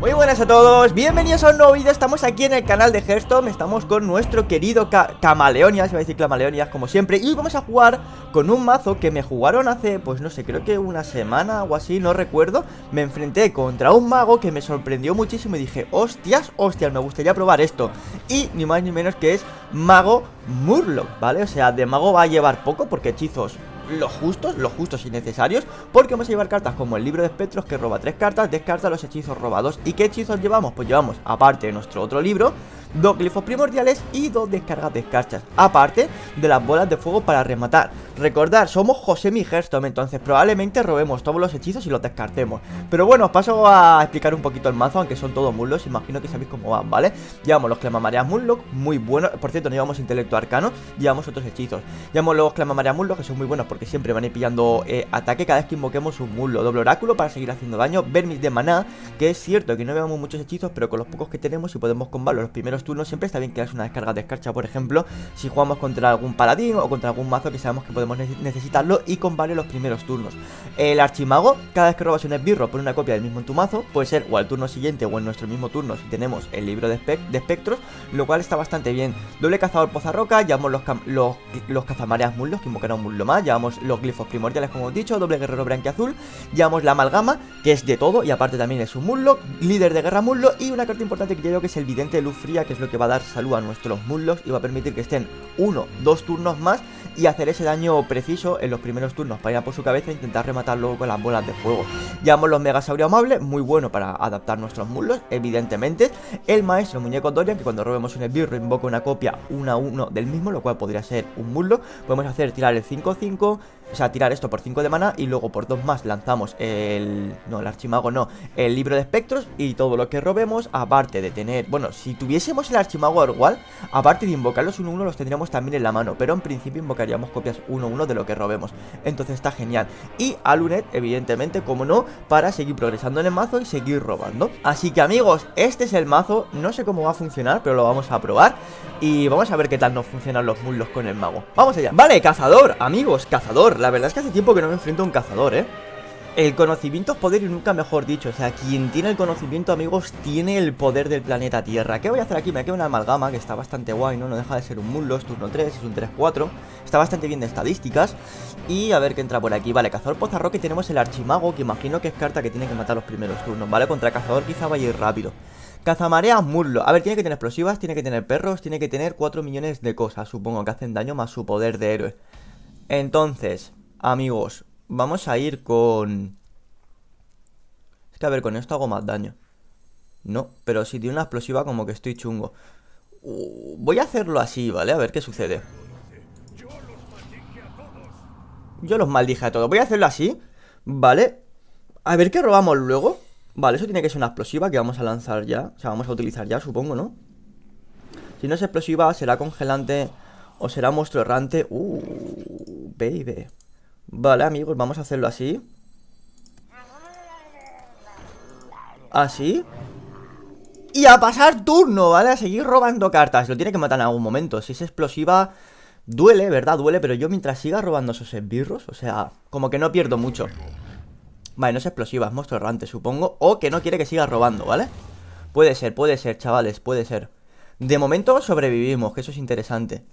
Muy buenas a todos, bienvenidos a un nuevo vídeo, estamos aquí en el canal de Hearthstone Estamos con nuestro querido Camaleonias, va a decir Camaleonias como siempre Y vamos a jugar con un mazo que me jugaron hace, pues no sé, creo que una semana o así, no recuerdo Me enfrenté contra un mago que me sorprendió muchísimo y dije Hostias, hostias, me gustaría probar esto Y ni más ni menos que es Mago Murloc, ¿vale? O sea, de mago va a llevar poco porque hechizos los justos, los justos y necesarios, porque vamos a llevar cartas como el libro de espectros que roba tres cartas, descarta los hechizos robados. ¿Y qué hechizos llevamos? Pues llevamos, aparte de nuestro otro libro, dos glifos primordiales y dos descargas de escarchas, aparte de las bolas de fuego para rematar. Recordad somos José Mijerstom entonces probablemente robemos todos los hechizos y los descartemos. Pero bueno, os paso a explicar un poquito el mazo, aunque son todos muslos, imagino que sabéis cómo van, ¿vale? Llevamos los clamamaria mullos, muy buenos, por cierto, no llevamos Intelecto Arcano, llevamos otros hechizos. Llevamos los clamamaria mullos que son muy buenos porque siempre van a ir pillando eh, ataque cada vez que invoquemos un mulo Doble Oráculo para seguir haciendo daño, Vermis de Maná, que es cierto que no llevamos muchos hechizos, pero con los pocos que tenemos y podemos combatir los primeros turnos siempre está bien que hagas una descarga de escarcha, por ejemplo, si jugamos contra algún paladín o contra algún mazo que sabemos que podemos necesitarlo y con varios los primeros turnos. El archimago, cada vez que robas un esbirro, pone una copia del mismo en tu mazo, puede ser o al turno siguiente o en nuestro mismo turno si tenemos el libro de, de espectros, lo cual está bastante bien. Doble cazador pozarroca, llevamos los, los, los cazamareas muslos, que invocará un muslo más, llevamos los glifos primordiales como he dicho, doble guerrero azul llevamos la amalgama, que es de todo y aparte también es un muslo, líder de guerra muslo y una carta importante que yo creo que es el vidente de luz fría que es lo que va a dar salud a nuestros muslos y va a permitir que estén uno, dos turnos más y hacer ese daño preciso en los primeros turnos para ir a por su cabeza e intentar rematarlo con las bolas de fuego. Llevamos los Megasaurio amable muy bueno para adaptar nuestros muslos, evidentemente. El maestro muñeco Dorian, que cuando robemos un esbirro invoca una copia 1 a 1 del mismo, lo cual podría ser un muslo. Podemos hacer tirar el 5-5, o sea, tirar esto por 5 de mana y luego por 2 más lanzamos el... No, el archimago no, el libro de espectros y todo lo que robemos, aparte de tener... Bueno, si tuviésemos el archimago igual, aparte de invocarlos 1-1 los tendríamos también en la mano, pero en principio invocaríamos copias 1-1 de lo que robemos. Entonces está genial. Y alunet, evidentemente, como no, para seguir progresando en el mazo y seguir robando. Así que amigos, este es el mazo, no sé cómo va a funcionar, pero lo vamos a probar y vamos a ver qué tal nos funcionan los muslos con el mago. ¡Vamos allá! Vale, cazador, amigos, cazador la verdad es que hace tiempo que no me enfrento a un cazador, ¿eh? El conocimiento es poder y nunca mejor dicho. O sea, quien tiene el conocimiento, amigos, tiene el poder del planeta Tierra. ¿Qué voy a hacer aquí? Me queda una amalgama que está bastante guay, ¿no? No deja de ser un Es turno 3, es un 3-4. Está bastante bien de estadísticas. Y a ver qué entra por aquí. Vale, Cazador Pozarroque tenemos el Archimago, que imagino que es carta que tiene que matar los primeros turnos, ¿vale? Contra Cazador quizá vaya a ir rápido. Cazamarea mulo A ver, tiene que tener explosivas, tiene que tener perros, tiene que tener 4 millones de cosas, supongo, que hacen daño más su poder de héroe. Entonces, amigos, vamos a ir con... Es que a ver, con esto hago más daño. No, pero si tiene una explosiva como que estoy chungo. Uh, voy a hacerlo así, ¿vale? A ver qué sucede. Yo los maldije a todos. Voy a hacerlo así, ¿vale? A ver qué robamos luego. Vale, eso tiene que ser una explosiva que vamos a lanzar ya. O sea, vamos a utilizar ya, supongo, ¿no? Si no es explosiva, será congelante o será monstruo errante. Uh, baby. Vale, amigos, vamos a hacerlo así. Así. Y a pasar turno, ¿vale? A seguir robando cartas. Lo tiene que matar en algún momento. Si es explosiva, duele, ¿verdad? Duele, pero yo mientras siga robando esos esbirros, o sea, como que no pierdo mucho. Vale, no es explosiva, es monstruo errante, supongo. O que no quiere que siga robando, ¿vale? Puede ser, puede ser, chavales, puede ser. De momento sobrevivimos, que eso es interesante.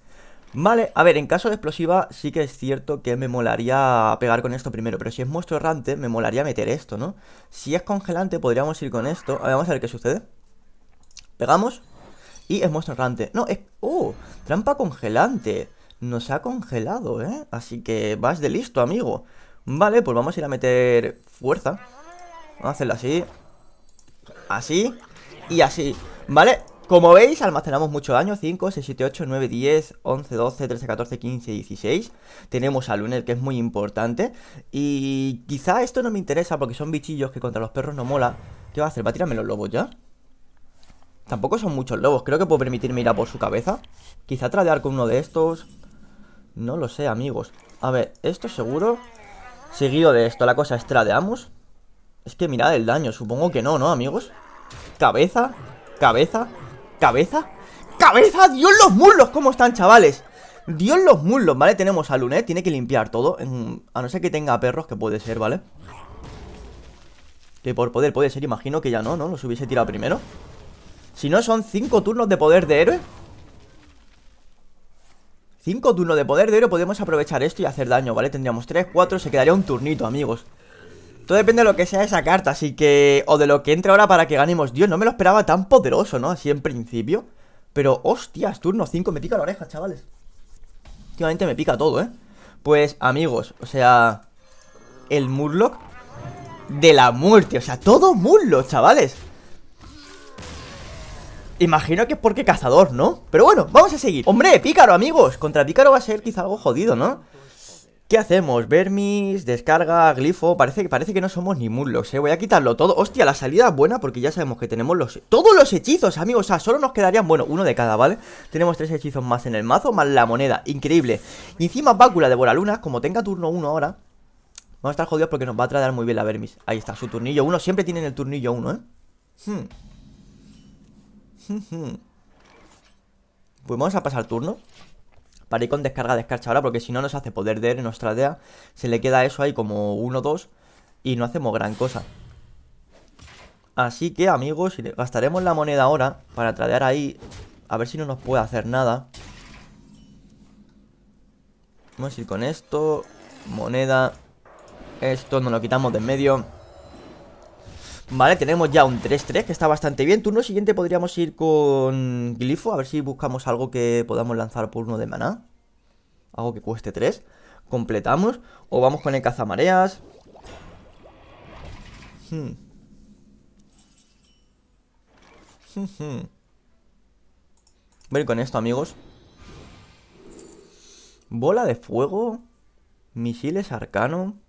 Vale, a ver, en caso de explosiva sí que es cierto que me molaría pegar con esto primero, pero si es monstruo errante me molaría meter esto, ¿no? Si es congelante podríamos ir con esto. A ver, vamos a ver qué sucede. Pegamos y es monstruo errante. No, es... ¡Oh! Trampa congelante. Nos ha congelado, ¿eh? Así que vas de listo, amigo. Vale, pues vamos a ir a meter fuerza. Vamos a hacerlo así. Así y así. ¿Vale? Como veis, almacenamos mucho daño, 5, 6, 7, 8, 9, 10, 11, 12, 13, 14, 15, 16. Tenemos a Luner, que es muy importante. Y quizá esto no me interesa porque son bichillos que contra los perros no mola. ¿Qué va a hacer? ¿Va a tirarme los lobos ya? Tampoco son muchos lobos, creo que puedo permitirme ir a por su cabeza. Quizá tradear con uno de estos. No lo sé, amigos. A ver, esto seguro. Seguido de esto, la cosa es tradeamos. Es que mirad el daño, supongo que no, ¿no, amigos? Cabeza, cabeza, ¿Cabeza? ¡Cabeza! ¡Dios los muslos! ¿Cómo están, chavales? Dios los muslos, ¿vale? Tenemos a Lunet, tiene que limpiar todo A no ser que tenga perros, que puede ser, ¿vale? Que por poder puede ser, imagino que ya no, ¿no? Los hubiese tirado primero Si no, son cinco turnos de poder de héroe Cinco turnos de poder de héroe Podemos aprovechar esto y hacer daño, ¿vale? Tendríamos 3, 4, se quedaría un turnito, amigos todo depende de lo que sea esa carta, así que... O de lo que entre ahora para que ganemos. Dios, no me lo esperaba tan poderoso, ¿no? Así en principio. Pero, hostias, turno 5 me pica la oreja, chavales. Últimamente me pica todo, ¿eh? Pues, amigos, o sea... El Murloc de la muerte. O sea, todo Murloc, chavales. Imagino que es porque cazador, ¿no? Pero bueno, vamos a seguir. ¡Hombre, pícaro, amigos! Contra pícaro va a ser quizá algo jodido, ¿no? ¿Qué hacemos? Vermis, descarga, glifo. Parece, que parece que no somos ni mulos, eh. Voy a quitarlo todo. Hostia, la salida es buena porque ya sabemos que tenemos los todos los hechizos, amigos. O sea, solo nos quedarían, bueno, uno de cada, ¿vale? Tenemos tres hechizos más en el mazo, más la moneda. Increíble. Y encima Bácula de Luna. como tenga turno uno ahora, vamos a estar jodidos porque nos va a tratar muy bien la Vermis. Ahí está, su turnillo uno Siempre tienen el turnillo uno, ¿eh? Hmm. Hmm, hmm. pues vamos a pasar turno para ir con descarga de escarcha ahora, porque si no nos hace poder de en nuestra aldea. Se le queda eso ahí como 1-2 y no hacemos gran cosa. Así que, amigos, gastaremos la moneda ahora para tradear ahí. A ver si no nos puede hacer nada. Vamos a ir con esto. Moneda. Esto nos lo quitamos de en medio. Vale, tenemos ya un 3-3 que está bastante bien Turno siguiente podríamos ir con Glifo A ver si buscamos algo que podamos lanzar por uno de maná Algo que cueste 3 Completamos O vamos con el cazamareas hmm. Hmm, hmm. Voy con esto, amigos Bola de fuego Misiles arcano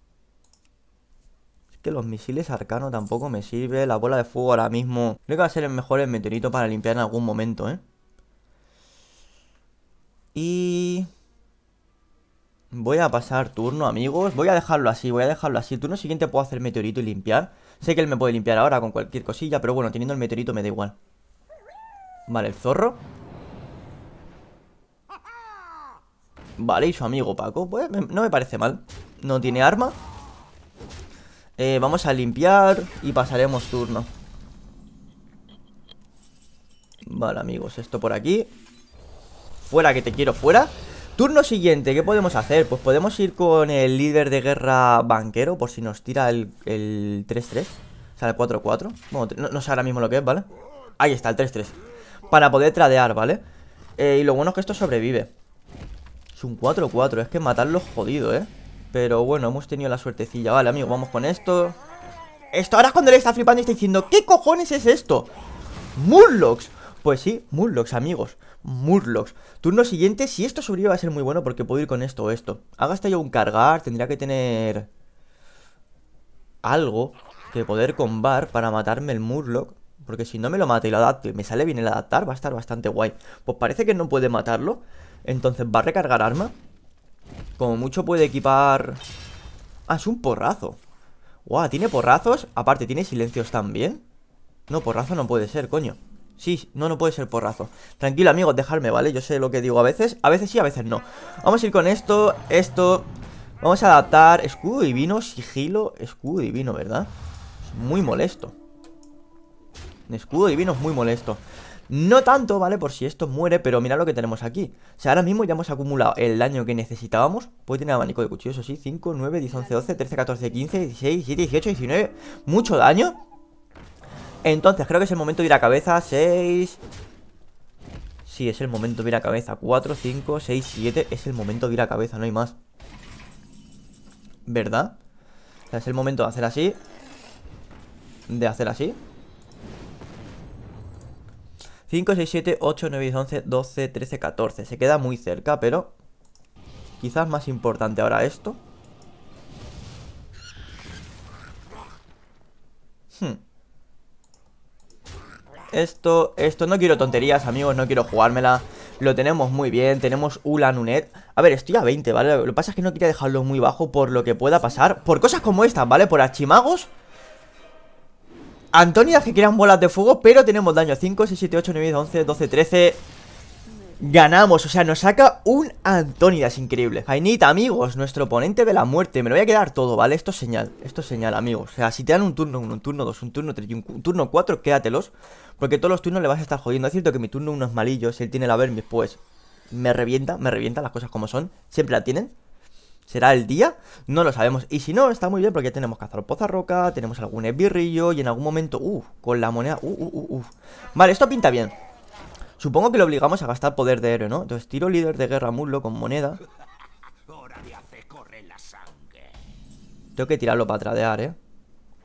que los misiles arcano tampoco me sirve. La bola de fuego ahora mismo. Creo que va a ser el mejor el meteorito para limpiar en algún momento, ¿eh? Y... Voy a pasar turno, amigos. Voy a dejarlo así, voy a dejarlo así. El turno siguiente puedo hacer meteorito y limpiar. Sé que él me puede limpiar ahora con cualquier cosilla, pero bueno, teniendo el meteorito me da igual. Vale, el zorro. Vale, y su amigo Paco. Pues no me parece mal. No tiene arma. Eh, vamos a limpiar y pasaremos turno. Vale, amigos, esto por aquí. Fuera, que te quiero, fuera. Turno siguiente, ¿qué podemos hacer? Pues podemos ir con el líder de guerra banquero por si nos tira el 3-3. O sea, el 4-4. no, sé ahora mismo lo que es, ¿vale? Ahí está, el 3-3. Para poder tradear, ¿vale? Eh, y lo bueno es que esto sobrevive. Es un 4-4, es que matarlo es jodido, ¿eh? Pero bueno, hemos tenido la suertecilla Vale, amigo, vamos con esto Esto ahora es cuando le está flipando y está diciendo ¿Qué cojones es esto? ¡Murlocks! Pues sí, Murlocks, amigos Murlocks Turno siguiente, si esto sobrevive va a ser muy bueno Porque puedo ir con esto o esto Haga hasta yo un cargar, tendría que tener Algo Que poder combar para matarme el Murloc Porque si no me lo mata y lo adapto Y me sale bien el adaptar, va a estar bastante guay Pues parece que no puede matarlo Entonces va a recargar arma como mucho puede equipar... Ah, es un porrazo. Guau, ¿tiene porrazos? Aparte, ¿tiene silencios también? No, porrazo no puede ser, coño. Sí, no, no puede ser porrazo. Tranquilo, amigos, dejadme, ¿vale? Yo sé lo que digo a veces. A veces sí, a veces no. Vamos a ir con esto, esto... Vamos a adaptar escudo divino, sigilo, escudo divino, ¿verdad? Es muy molesto. Escudo divino es muy molesto. No tanto, ¿vale? Por si esto muere, pero mira lo que tenemos aquí. O sea, ahora mismo ya hemos acumulado el daño que necesitábamos. Puede tener abanico de cuchillos, eso sí. 5, 9, 10, 11, 12, 13, 14, 15, 16, 17, 18, 19. Mucho daño. Entonces, creo que es el momento de ir a cabeza. 6... Sí, es el momento de ir a cabeza. 4, 5, 6, 7. Es el momento de ir a cabeza, no hay más. ¿Verdad? O sea, es el momento de hacer así. De hacer así. 5, 6, 7, 8, 9, 10, 11, 12, 13, 14. Se queda muy cerca, pero quizás más importante ahora esto. Hmm. Esto, esto, no quiero tonterías, amigos, no quiero jugármela. Lo tenemos muy bien, tenemos Ula A ver, estoy a 20, ¿vale? Lo que pasa es que no quería dejarlo muy bajo por lo que pueda pasar. Por cosas como estas, ¿vale? Por archimagos Antonias que crean bolas de fuego, pero tenemos daño 5, 6, 7, 8, 9, 11, 12, 13 Ganamos, o sea, nos saca un Antonidas increíble Hainita, amigos, nuestro oponente de la muerte Me lo voy a quedar todo, ¿vale? Esto es señal, esto es señal, amigos O sea, si te dan un turno 1, un turno 2, un turno 3 y un, turno 4, quédatelos Porque todos los turnos le vas a estar jodiendo Es cierto que mi turno 1 es malillo, si él tiene la vermis, pues Me revienta, me revienta las cosas como son Siempre la tienen ¿Será el día? No lo sabemos. Y si no, está muy bien porque ya tenemos cazar pozarroca, tenemos algún esbirrillo y en algún momento... Uh, con la moneda... Uh, uh, uh, uh. Vale, esto pinta bien. Supongo que lo obligamos a gastar poder de héroe, ¿no? Entonces tiro líder de guerra muslo con moneda. Tengo que tirarlo para tradear, ¿eh?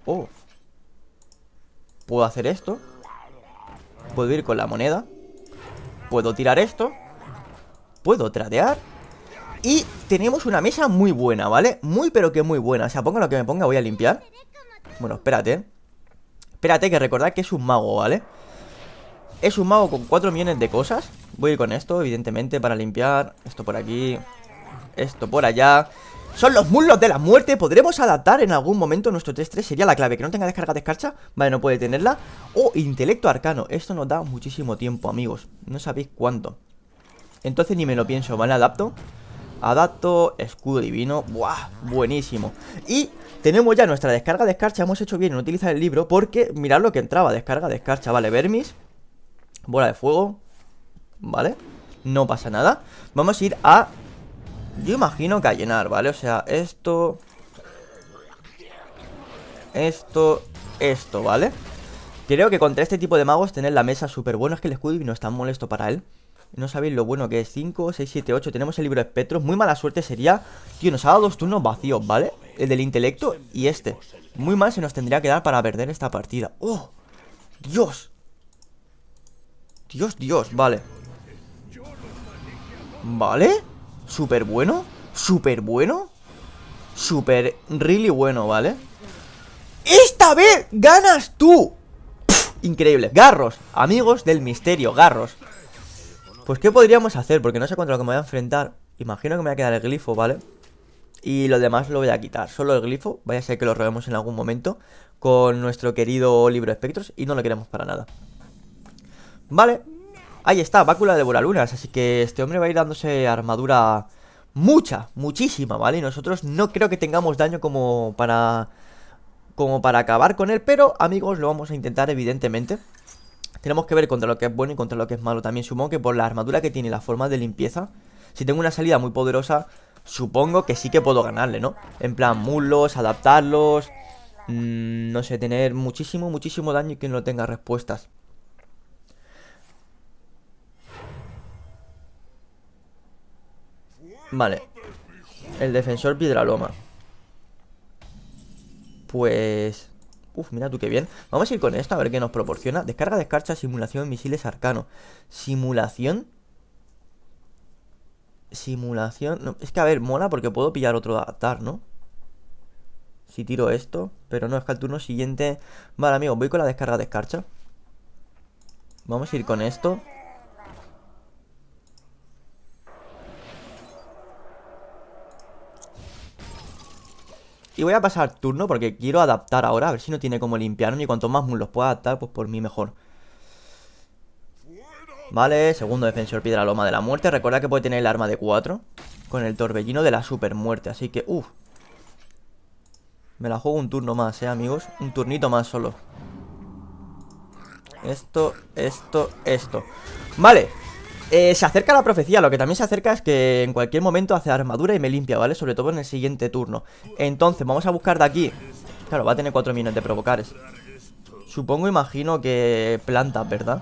Oh. Puedo hacer esto. Puedo ir con la moneda. Puedo tirar esto. Puedo tradear. Y tenemos una mesa muy buena, ¿vale? Muy pero que muy buena, o sea, ponga lo que me ponga, voy a limpiar Bueno, espérate Espérate que recordad que es un mago, ¿vale? Es un mago con 4 millones de cosas Voy a ir con esto, evidentemente, para limpiar Esto por aquí Esto por allá son los muslos de la muerte Podremos adaptar en algún momento nuestro 3-3 Sería la clave, que no tenga descarga de escarcha Vale, no puede tenerla O oh, intelecto arcano Esto nos da muchísimo tiempo, amigos No sabéis cuánto Entonces ni me lo pienso, ¿vale? Adapto Adapto, escudo divino, ¡buah! Buenísimo. Y tenemos ya nuestra descarga de escarcha, hemos hecho bien en utilizar el libro porque mirad lo que entraba, descarga de escarcha, vale, vermis, bola de fuego, ¿vale? No pasa nada. Vamos a ir a... Yo imagino que a llenar, ¿vale? O sea, esto... Esto... Esto, ¿vale? Creo que contra este tipo de magos tener la mesa súper buena es que el escudo divino es tan molesto para él. No sabéis lo bueno que es 5, 6, 7, 8 Tenemos el libro de espectros Muy mala suerte sería Tío, nos ha dado dos turnos vacíos, ¿vale? El del intelecto y este Muy mal se nos tendría que dar para perder esta partida ¡Oh! ¡Dios! Dios, Dios, vale Vale Súper bueno Súper bueno Súper really bueno, ¿vale? ¡Esta vez ganas tú! increíble Garros, amigos del misterio, garros pues, pues ¿qué podríamos hacer? Porque no sé contra lo que me voy a enfrentar. Imagino que me va a quedar el glifo, ¿vale? Y lo demás lo voy a quitar. Solo el glifo. Vaya a ser que lo robemos en algún momento. Con nuestro querido libro de espectros. Y no lo queremos para nada. Vale. Ahí está, Bácula de lunas Así que este hombre va a ir dándose armadura mucha, muchísima, ¿vale? Y nosotros no creo que tengamos daño como para... Como para acabar con él. Pero, amigos, lo vamos a intentar, evidentemente tenemos que ver contra lo que es bueno y contra lo que es malo. También supongo que por la armadura que tiene y la forma de limpieza, si tengo una salida muy poderosa, supongo que sí que puedo ganarle, ¿no? En plan, mulos, adaptarlos, mm, no sé, tener muchísimo, muchísimo daño y que no tenga respuestas. Vale. El defensor Piedraloma. Pues... Uf, mira tú qué bien. Vamos a ir con esto a ver qué nos proporciona. Descarga, de escarcha, simulación, misiles, arcano. Simulación. Simulación. es que a ver, mola porque puedo pillar otro adaptar, ¿no? Si tiro esto. Pero no, es que al turno siguiente... Vale, amigo, voy con la descarga, de escarcha Vamos a ir con esto. Y voy a pasar turno porque quiero adaptar ahora, a ver si no tiene como limpiarnos y cuanto más los pueda adaptar, pues por mí mejor. Vale, segundo defensor piedra loma de la muerte. Recuerda que puede tener el arma de 4 con el torbellino de la super muerte, así que, uff. Me la juego un turno más, eh, amigos. Un turnito más solo. Esto, esto, esto. Vale, eh, se acerca la profecía, lo que también se acerca es que en cualquier momento hace armadura y me limpia, ¿vale? Sobre todo en el siguiente turno. Entonces, vamos a buscar de aquí. Claro, va a tener 4 millones de provocares. Supongo, imagino que plantas, ¿verdad?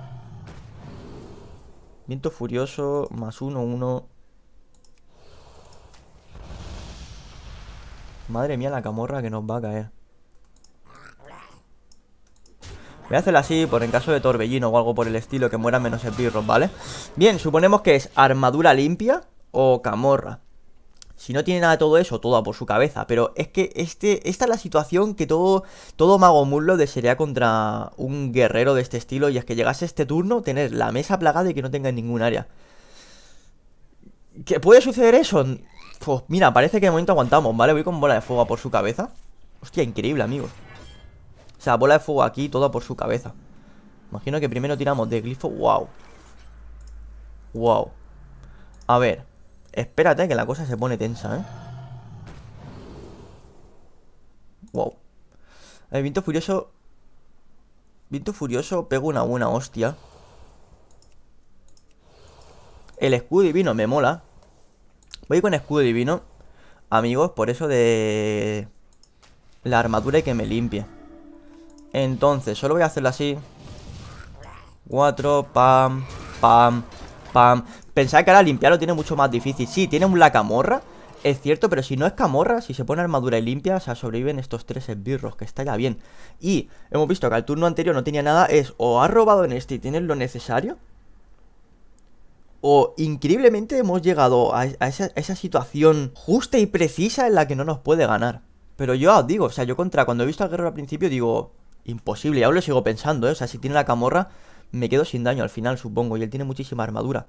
Viento furioso, más uno, uno. Madre mía la camorra que nos va a caer. Voy a hacer así por en caso de torbellino o algo por el estilo, que muera menos el birro, ¿vale? Bien, suponemos que es armadura limpia o camorra. Si no tiene nada de todo eso, todo por su cabeza. Pero es que este, esta es la situación que todo, todo mago muslo desearía contra un guerrero de este estilo. Y es que llegase este turno, tener la mesa plagada y que no tenga ningún área. ¿Qué puede suceder eso? Pues mira, parece que de momento aguantamos, ¿vale? Voy con bola de fuego por su cabeza. Hostia, increíble, amigos. O sea, bola de fuego aquí, todo por su cabeza. Imagino que primero tiramos de glifo. ¡Wow! ¡Wow! A ver. Espérate que la cosa se pone tensa, ¿eh? ¡Wow! El viento furioso... Viento furioso Pego una buena hostia. El escudo divino me mola. Voy con escudo divino. Amigos, por eso de... La armadura y que me limpie. Entonces, solo voy a hacerlo así. 4, pam, pam, pam. Pensaba que ahora limpiarlo tiene mucho más difícil. Sí, tiene la camorra. Es cierto, pero si no es camorra, si se pone armadura y limpia, o sea, sobreviven estos tres esbirros, que está ya bien. Y hemos visto que al turno anterior no tenía nada, es o ha robado en este y tiene lo necesario, o increíblemente hemos llegado a, esa, a, esa, situación justa y precisa en la que no nos puede ganar. Pero yo os digo, o sea, yo contra, cuando he visto al guerrero al principio digo, imposible. Y aún lo sigo pensando, ¿eh? O sea, si tiene la camorra, me quedo sin daño al final, supongo. Y él tiene muchísima armadura.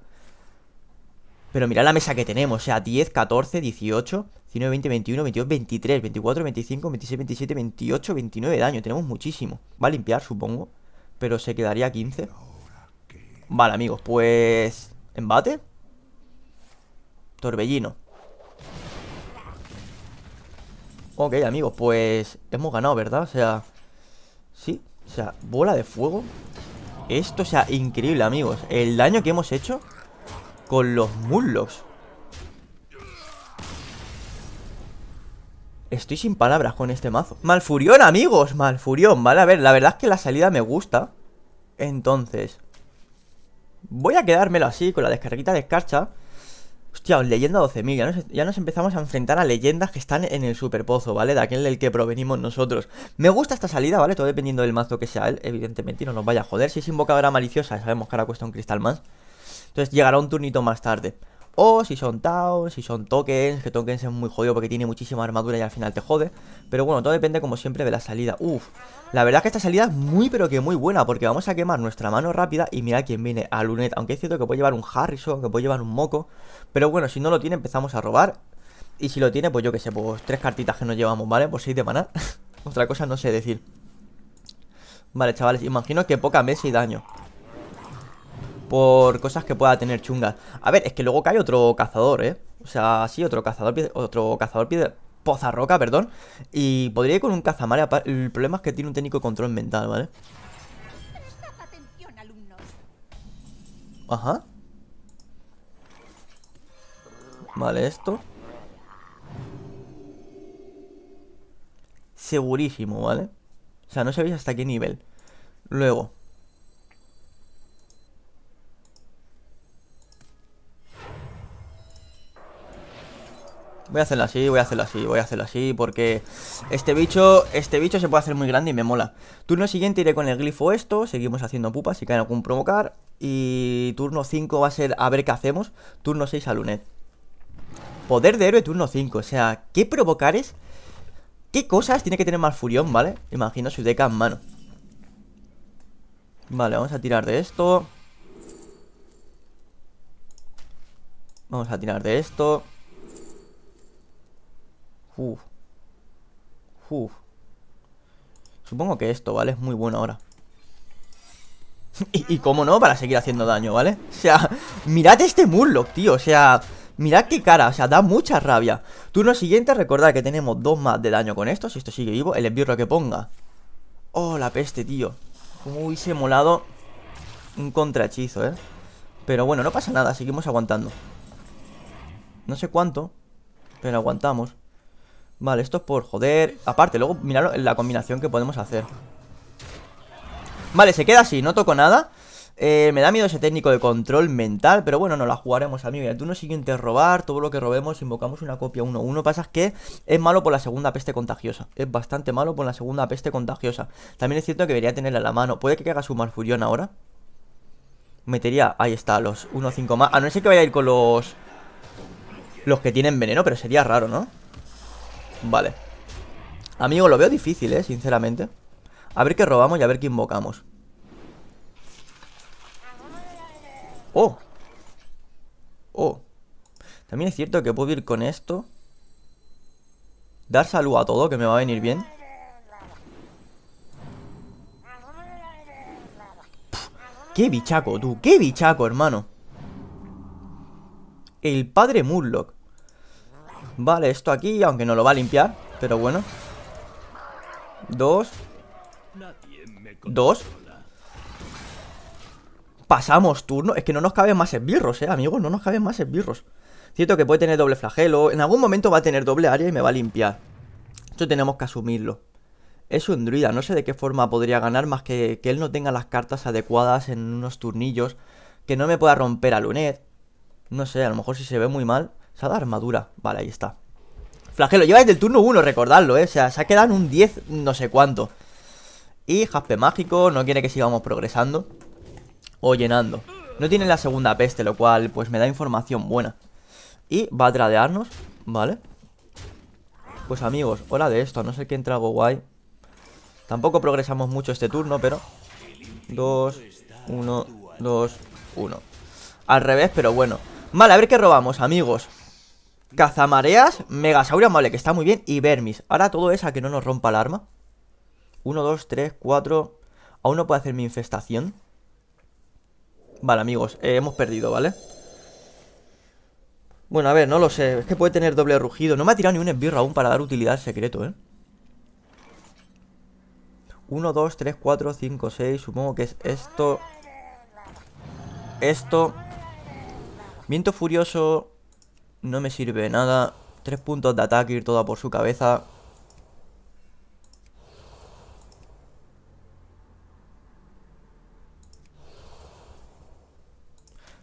Pero mirad la mesa que tenemos, o sea, 10, 14, 18, 19, 20, 21, 22, 23, 24, 25, 26, 27, 28, 29 de daño. Tenemos muchísimo. Va a limpiar, supongo. Pero se quedaría 15. Vale, amigos, pues... ¿Embate? Torbellino. Ok, amigos, pues... Hemos ganado, ¿verdad? O sea... Sí, o sea, bola de fuego Esto, sea, increíble, amigos El daño que hemos hecho Con los Mullocks Estoy sin palabras con este mazo Malfurión, amigos, Malfurión, vale A ver, la verdad es que la salida me gusta Entonces Voy a quedármelo así con la descarguita de escarcha Hostia, leyenda 12.000, ya nos, empezamos a enfrentar a leyendas que están en el superpozo, ¿vale? De aquel del que provenimos nosotros. Me gusta esta salida, ¿vale? Todo dependiendo del mazo que sea él, evidentemente, y no nos vaya a joder. Si es invocadora maliciosa, sabemos que ahora cuesta un cristal más. Entonces llegará un turnito más tarde. O si son Taos, si son tokens, que tokens es muy jodido porque tiene muchísima armadura y al final te jode. Pero bueno, todo depende como siempre de la salida. Uf, la verdad es que esta salida es muy pero que muy buena porque vamos a quemar nuestra mano rápida y mira quién viene a Lunet. Aunque es cierto que puede llevar un Harrison, que puede llevar un Moco. Pero bueno, si no lo tiene empezamos a robar. Y si lo tiene, pues yo que sé, pues tres cartitas que nos llevamos, ¿vale? Por pues si de maná. Otra cosa no sé decir. Vale, chavales, imagino que poca mesa y daño por cosas que pueda tener chungas. A ver, es que luego cae otro cazador, ¿eh? O sea, sí, otro cazador, otro cazador pide roca, perdón. Y podría ir con un cazamare. El problema es que tiene un técnico de control mental, ¿vale? Ajá. Vale, esto. Segurísimo, ¿vale? O sea, no sabéis hasta qué nivel. Luego. Voy a hacerlo así, voy a hacerlo así, voy a hacerlo así Porque este bicho, este bicho se puede hacer muy grande y me mola Turno siguiente iré con el glifo esto Seguimos haciendo pupas si caen algún provocar Y turno 5 va a ser a ver qué hacemos Turno 6 a lunet Poder de héroe turno 5 O sea, ¿qué provocar es? ¿Qué cosas tiene que tener más furión, vale? Imagino su deca en mano Vale, vamos a tirar de esto Vamos a tirar de esto Supongo que esto, ¿vale? Es muy bueno ahora y, cómo no, para seguir haciendo daño, ¿vale? O sea, mirad este Murloc, tío O sea, mirad qué cara, o sea, da mucha rabia Turno siguiente, recordad que tenemos dos más de daño con esto Si esto sigue vivo, el esbirro que ponga Oh, la peste, tío Como hubiese molado un contrahechizo, ¿eh? Pero bueno, no pasa nada, seguimos aguantando No sé cuánto Pero aguantamos Vale, esto es por joder. Aparte, luego mirad la combinación que podemos hacer. Vale, se queda así, no toco nada. Eh, me da miedo ese técnico de control mental, pero bueno, no la jugaremos, a mí el turno siguiente es robar, todo lo que robemos, invocamos una copia 1-1. Pasa que es malo por la segunda peste contagiosa. Es bastante malo por la segunda peste contagiosa. También es cierto que debería tenerla en la mano. Puede que haga su Marfurión ahora. Metería, ahí está, los 1-5 más. A no ser que vaya a ir con los... Los que tienen veneno, pero sería raro, ¿no? Vale. Amigo, lo veo difícil, eh, sinceramente. A ver qué robamos y a ver qué invocamos. ¡Oh! ¡Oh! También es cierto que puedo ir con esto. Dar salud a todo, que me va a venir bien. ¡Qué bichaco, tú! ¡Qué bichaco, hermano! El padre Murloc. Vale, esto aquí, aunque no lo va a limpiar Pero bueno Dos Dos Pasamos turno Es que no nos caben más esbirros, eh, amigos No nos caben más esbirros Cierto que puede tener doble flagelo En algún momento va a tener doble área y me va a limpiar Esto tenemos que asumirlo es un druida, no sé de qué forma podría ganar más que que él no tenga las cartas adecuadas en unos turnillos, que no me pueda romper a Lunet. No sé, a lo mejor si se ve muy mal, de armadura, vale, ahí está Flagelo, lleva desde el turno 1, recordadlo, eh O sea, se ha quedado en un 10 no sé cuánto Y jaspe mágico, no quiere que sigamos progresando O llenando No tiene la segunda peste, lo cual pues me da información buena Y va a tradearnos, vale Pues amigos, hola de esto, no sé qué trago guay Tampoco progresamos mucho este turno, pero 2, 1, 2, 1 Al revés, pero bueno Vale, a ver qué robamos, amigos Cazamareas, Megasaurio amable, que está muy bien, y Vermis. Ahora todo es a que no nos rompa el arma. 1, 2, 3, 4... Aún no puedo hacer mi infestación. Vale, amigos, eh, hemos perdido, ¿vale? Bueno, a ver, no lo sé. Es que puede tener doble rugido. No me ha tirado ni un esbirro aún para dar utilidad al secreto, ¿eh? 1, 2, 3, 4, 5, 6. Supongo que es esto. Esto. Viento furioso. No me sirve nada. Tres puntos de ataque, ir toda por su cabeza.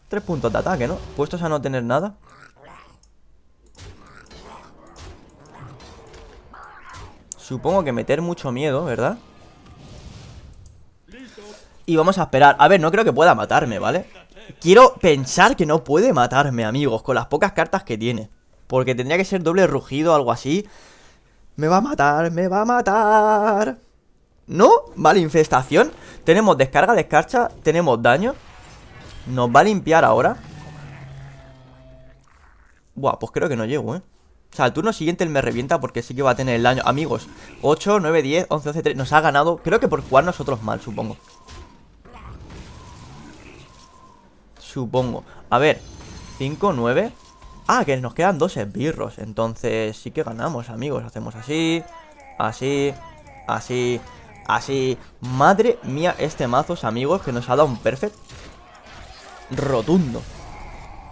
Tres puntos de ataque, ¿no? Puestos a no tener nada. Supongo que meter mucho miedo, ¿verdad? Y vamos a esperar. A ver, no creo que pueda matarme, ¿vale? Quiero pensar que no puede matarme, amigos, con las pocas cartas que tiene. Porque tendría que ser doble rugido o algo así. Me va a matar, me va a matar. ¿No? Vale, infestación. Tenemos descarga de escarcha, tenemos daño. Nos va a limpiar ahora. Buah, pues creo que no llego, ¿eh? O sea, al turno siguiente él me revienta porque sí que va a tener el daño. Amigos, 8, 9, 10, 11, 12, 13. Nos ha ganado, creo que por jugar nosotros mal, supongo supongo. A ver, 5, 9. Ah, que nos quedan dos esbirros. Entonces sí que ganamos, amigos. Hacemos así, así, así, así. Madre mía, este mazo, amigos, que nos ha dado un perfect rotundo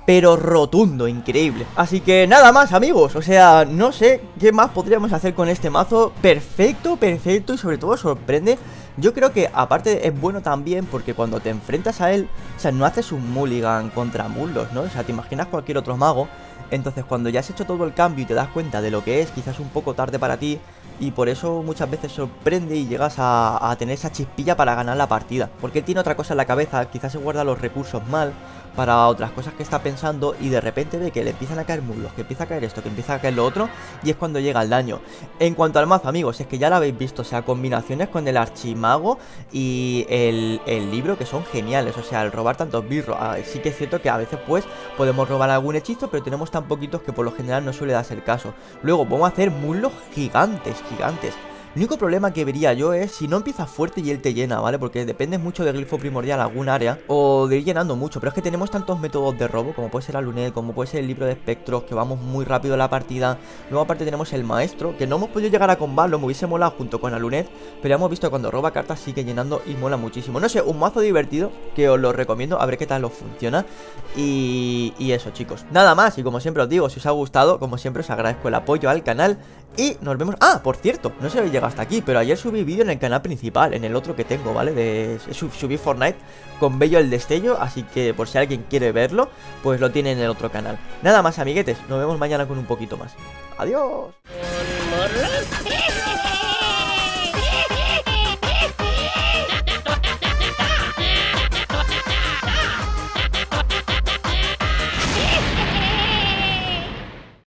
pero rotundo, increíble Así que nada más amigos, o sea, no sé qué más podríamos hacer con este mazo Perfecto, perfecto y sobre todo sorprende Yo creo que aparte es bueno también porque cuando te enfrentas a él O sea, no haces un mulligan contra mulos, ¿no? O sea, te imaginas cualquier otro mago entonces cuando ya has hecho todo el cambio y te das cuenta de lo que es, quizás es un poco tarde para ti, y por eso muchas veces sorprende y llegas a, tener esa chispilla para ganar la partida. Porque tiene otra cosa en la cabeza, quizás se guarda los recursos mal para otras cosas que está pensando y de repente ve que le empiezan a caer muros, que empieza a caer esto, que empieza a caer lo otro y es cuando llega el daño. En cuanto al mazo, amigos, es que ya lo habéis visto, o sea, combinaciones con el archimago y el, el libro que son geniales, o sea, el robar tantos birros. Ah, sí que es cierto que a veces pues podemos robar algún hechizo, pero tenemos tan poquitos que por lo general no suele darse el caso. Luego, vamos a hacer mulos gigantes, gigantes. El único problema que vería yo es si no empiezas fuerte y él te llena, ¿vale? Porque depende mucho del glifo primordial algún área o de ir llenando mucho. Pero es que tenemos tantos métodos de robo, como puede ser la lunet, como puede ser el libro de espectros, que vamos muy rápido a la partida. Luego aparte tenemos el maestro, que no hemos podido llegar a combarlo, me hubiese molado junto con la lunet, pero hemos visto cuando roba cartas sigue llenando y mola muchísimo. No sé, un mazo divertido que os lo recomiendo, a ver qué tal os funciona. Y, y eso, chicos. Nada más, y como siempre os digo, si os ha gustado, como siempre os agradezco el apoyo al canal y nos vemos... Ah, por cierto, no sé si habéis llegado hasta aquí Pero ayer subí vídeo en el canal principal En el otro que tengo, ¿vale? De Subí Fortnite con Bello el Destello Así que por si alguien quiere verlo Pues lo tiene en el otro canal Nada más, amiguetes Nos vemos mañana con un poquito más Adiós